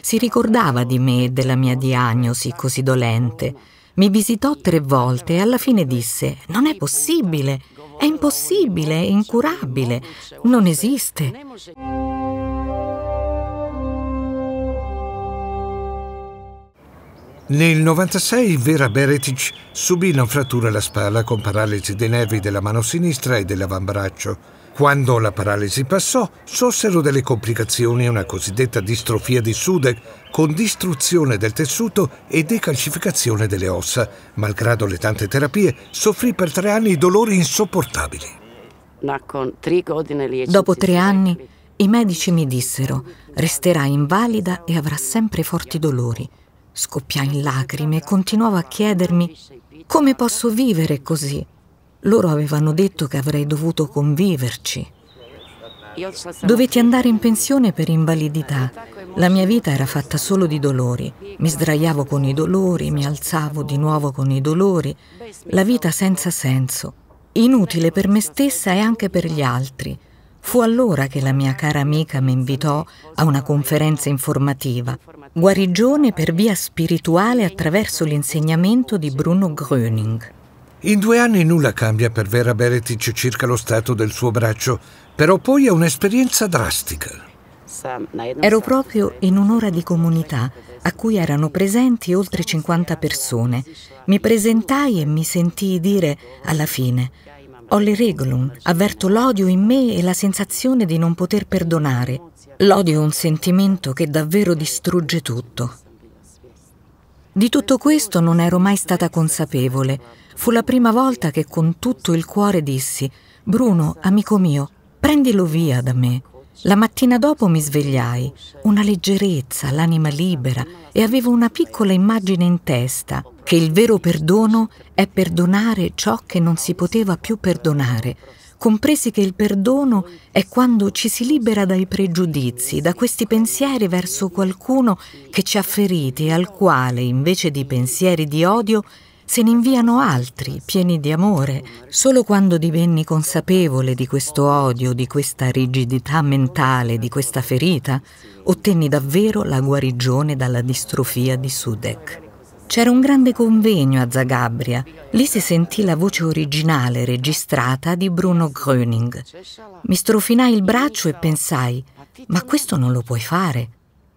Si ricordava di me e della mia diagnosi così dolente. Mi visitò tre volte e alla fine disse, non è possibile, è impossibile, è incurabile, non esiste. Nel 96 Vera Beretic subì una frattura alla spalla con paralisi dei nervi della mano sinistra e dell'avambraccio. Quando la paralisi passò, sorsero delle complicazioni, una cosiddetta distrofia di Sudek, con distruzione del tessuto e decalcificazione delle ossa. Malgrado le tante terapie, soffrì per tre anni dolori insopportabili. Dopo tre anni, i medici mi dissero, resterà invalida e avrà sempre forti dolori. Scoppiai in lacrime e continuavo a chiedermi come posso vivere così. Loro avevano detto che avrei dovuto conviverci. Dovetti andare in pensione per invalidità. La mia vita era fatta solo di dolori. Mi sdraiavo con i dolori, mi alzavo di nuovo con i dolori. La vita senza senso. Inutile per me stessa e anche per gli altri. Fu allora che la mia cara amica mi invitò a una conferenza informativa Guarigione per via spirituale attraverso l'insegnamento di Bruno Gröning. In due anni nulla cambia per Vera Beretic circa lo stato del suo braccio, però poi è un'esperienza drastica. Ero proprio in un'ora di comunità a cui erano presenti oltre 50 persone. Mi presentai e mi sentii dire alla fine, ho le Rigolum, avverto l'odio in me e la sensazione di non poter perdonare. L'odio è un sentimento che davvero distrugge tutto. Di tutto questo non ero mai stata consapevole. Fu la prima volta che con tutto il cuore dissi, Bruno, amico mio, prendilo via da me. La mattina dopo mi svegliai, una leggerezza, l'anima libera e avevo una piccola immagine in testa, che il vero perdono è perdonare ciò che non si poteva più perdonare, compresi che il perdono è quando ci si libera dai pregiudizi, da questi pensieri verso qualcuno che ci ha feriti e al quale, invece di pensieri di odio, se ne inviano altri, pieni di amore. Solo quando divenni consapevole di questo odio, di questa rigidità mentale, di questa ferita, ottenni davvero la guarigione dalla distrofia di Sudek. C'era un grande convegno a Zagabria. Lì si sentì la voce originale registrata di Bruno Gröning. Mi strofinai il braccio e pensai, ma questo non lo puoi fare.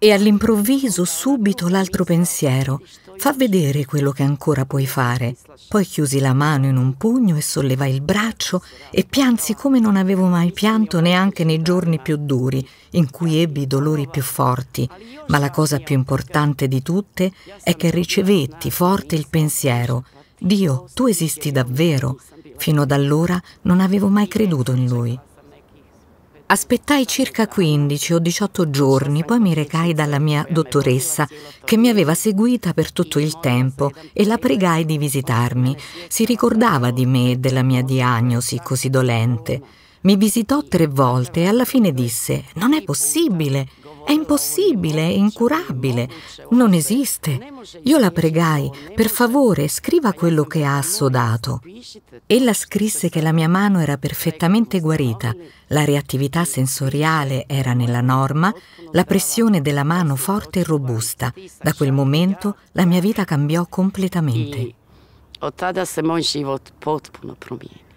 E all'improvviso, subito, l'altro pensiero. Fa vedere quello che ancora puoi fare. Poi chiusi la mano in un pugno e sollevai il braccio e piansi come non avevo mai pianto neanche nei giorni più duri, in cui ebbi dolori più forti. Ma la cosa più importante di tutte è che ricevetti forte il pensiero. Dio, tu esisti davvero. Fino ad allora non avevo mai creduto in lui. Aspettai circa 15 o 18 giorni, poi mi recai dalla mia dottoressa, che mi aveva seguita per tutto il tempo, e la pregai di visitarmi. Si ricordava di me e della mia diagnosi così dolente. Mi visitò tre volte e alla fine disse, non è possibile, è impossibile, è incurabile, non esiste. Io la pregai, per favore, scriva quello che ha assodato. Ella scrisse che la mia mano era perfettamente guarita, la reattività sensoriale era nella norma, la pressione della mano forte e robusta. Da quel momento la mia vita cambiò completamente. I od tada se moj život potpuno promijenio.